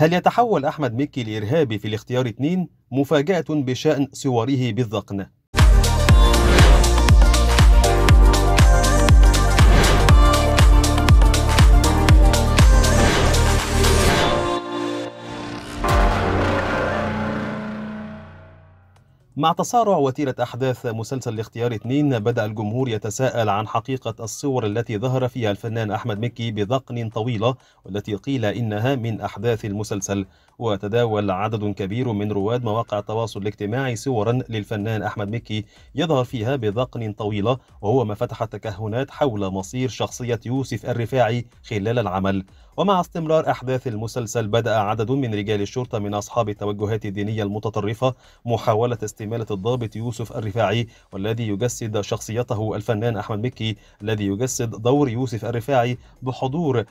هل يتحول أحمد مكي لإرهابي في الاختيار 2 مفاجأة بشأن صوره بالذقن مع تسارع وتيرة أحداث مسلسل الاختيار اثنين بدأ الجمهور يتساءل عن حقيقة الصور التي ظهر فيها الفنان أحمد مكي بذقن طويلة والتي قيل إنها من أحداث المسلسل وتداول عدد كبير من رواد مواقع التواصل الاجتماعي صورا للفنان أحمد مكي يظهر فيها بذقن طويلة وهو ما فتح التكهنات حول مصير شخصية يوسف الرفاعي خلال العمل ومع استمرار أحداث المسلسل بدأ عدد من رجال الشرطة من أصحاب التوجهات الدينية المتطرفة محاولة استمالة الضابط يوسف الرفاعي والذي يجسد شخصيته الفنان أحمد مكي الذي يجسد دور يوسف الرفاعي بحضور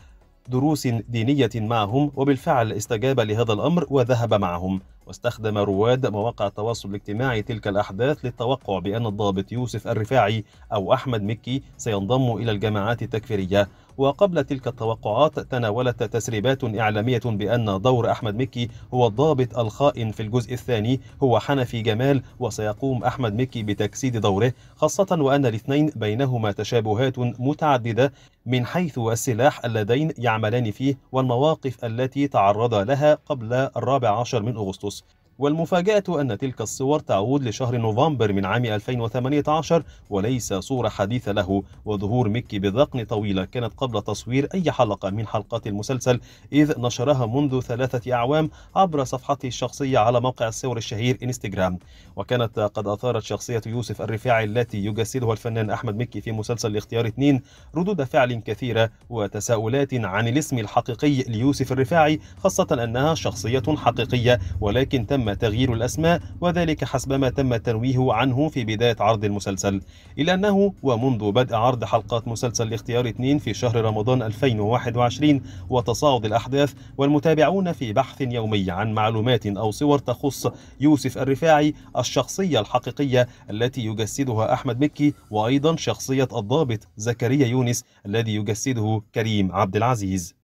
دروس دينية معهم وبالفعل استجاب لهذا الأمر وذهب معهم واستخدم رواد مواقع التواصل الاجتماعي تلك الأحداث للتوقع بأن الضابط يوسف الرفاعي أو أحمد مكي سينضم إلى الجماعات التكفيرية وقبل تلك التوقعات تناولت تسريبات إعلامية بأن دور أحمد مكي هو الضابط الخائن في الجزء الثاني هو حنفي جمال وسيقوم أحمد مكي بتجسيد دوره خاصة وأن الاثنين بينهما تشابهات متعددة من حيث السلاح اللذين يعملان فيه والمواقف التي تعرض لها قبل الرابع عشر من أغسطس والمفاجأة أن تلك الصور تعود لشهر نوفمبر من عام 2018 وليس صورة حديثة له وظهور ميكي بذقن طويلة كانت قبل تصوير أي حلقة من حلقات المسلسل إذ نشرها منذ ثلاثة أعوام عبر صفحته الشخصية على موقع الصور الشهير إنستغرام وكانت قد أثارت شخصية يوسف الرفاعي التي يجسدها الفنان أحمد مكي في مسلسل الاختيار 2 ردود فعل كثيرة وتساؤلات عن الاسم الحقيقي ليوسف الرفاعي خاصة أنها شخصية حقيقية ولكن تم تم تغيير الأسماء وذلك حسب ما تم التنويه عنه في بداية عرض المسلسل إلا أنه ومنذ بدء عرض حلقات مسلسل اختيار 2 في شهر رمضان 2021 وتصاعد الأحداث والمتابعون في بحث يومي عن معلومات أو صور تخص يوسف الرفاعي الشخصية الحقيقية التي يجسدها أحمد مكي وأيضا شخصية الضابط زكريا يونس الذي يجسده كريم عبد العزيز